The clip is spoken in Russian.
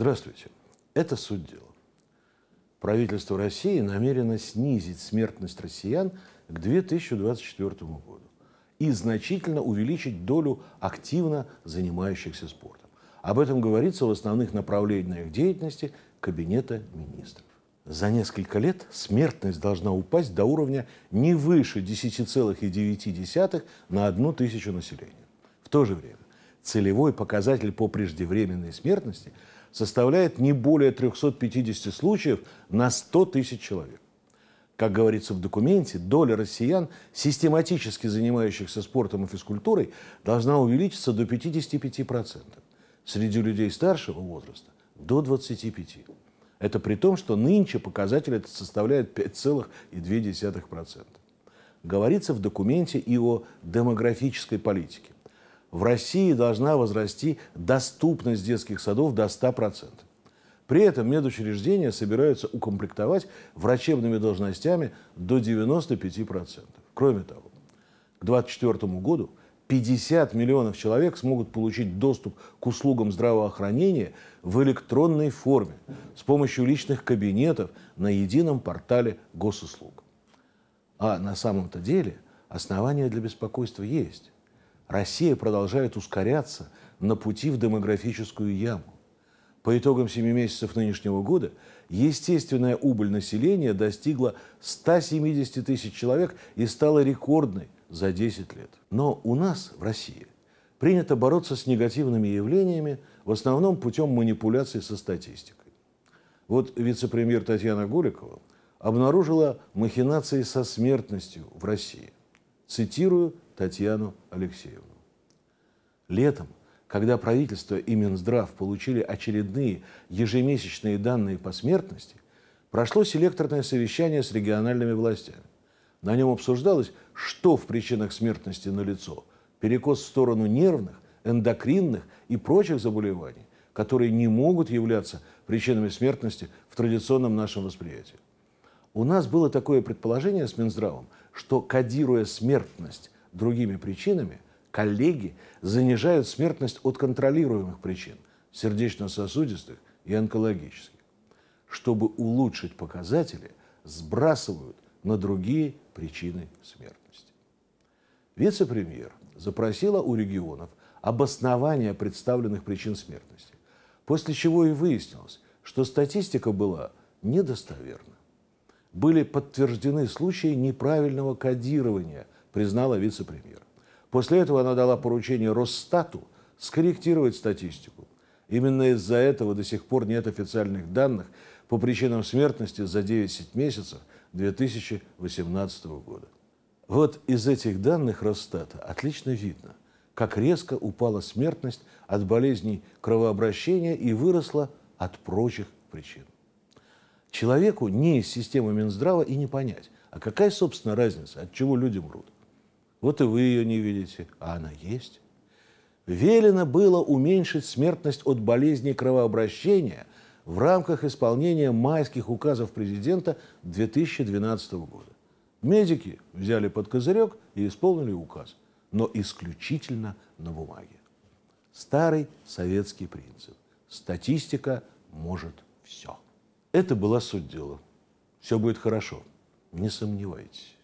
Здравствуйте. Это суть дела. Правительство России намерено снизить смертность россиян к 2024 году и значительно увеличить долю активно занимающихся спортом. Об этом говорится в основных направлениях деятельности Кабинета министров. За несколько лет смертность должна упасть до уровня не выше 10,9 на одну тысячу населения. В то же время целевой показатель по преждевременной смертности составляет не более 350 случаев на 100 тысяч человек. Как говорится в документе, доля россиян, систематически занимающихся спортом и физкультурой, должна увеличиться до 55%. Среди людей старшего возраста – до 25%. Это при том, что нынче показатель этот составляет 5,2%. Говорится в документе и о демографической политике в России должна возрасти доступность детских садов до 100%. При этом медучреждения собираются укомплектовать врачебными должностями до 95%. Кроме того, к 2024 году 50 миллионов человек смогут получить доступ к услугам здравоохранения в электронной форме с помощью личных кабинетов на едином портале госуслуг. А на самом-то деле основания для беспокойства есть. Россия продолжает ускоряться на пути в демографическую яму. По итогам 7 месяцев нынешнего года естественная убыль населения достигла 170 тысяч человек и стала рекордной за 10 лет. Но у нас, в России, принято бороться с негативными явлениями в основном путем манипуляций со статистикой. Вот вице-премьер Татьяна Голикова обнаружила махинации со смертностью в России. Цитирую Татьяну Алексеевну. Летом, когда правительство и Минздрав получили очередные ежемесячные данные по смертности, прошло селекторное совещание с региональными властями. На нем обсуждалось, что в причинах смертности налицо – перекос в сторону нервных, эндокринных и прочих заболеваний, которые не могут являться причинами смертности в традиционном нашем восприятии. У нас было такое предположение с Минздравом, что, кодируя смертность другими причинами, коллеги занижают смертность от контролируемых причин – сердечно-сосудистых и онкологических. Чтобы улучшить показатели, сбрасывают на другие причины смертности. Вице-премьер запросила у регионов обоснование представленных причин смертности, после чего и выяснилось, что статистика была недостоверна. Были подтверждены случаи неправильного кодирования – признала вице-премьер. После этого она дала поручение Росстату скорректировать статистику. Именно из-за этого до сих пор нет официальных данных по причинам смертности за 9 месяцев 2018 года. Вот из этих данных Росстата отлично видно, как резко упала смертность от болезней кровообращения и выросла от прочих причин. Человеку не из системы Минздрава и не понять, а какая, собственно, разница, от чего люди мрут. Вот и вы ее не видите, а она есть. Велено было уменьшить смертность от болезней кровообращения в рамках исполнения майских указов президента 2012 года. Медики взяли под козырек и исполнили указ, но исключительно на бумаге. Старый советский принцип. Статистика может все. Это была суть дела. Все будет хорошо, не сомневайтесь.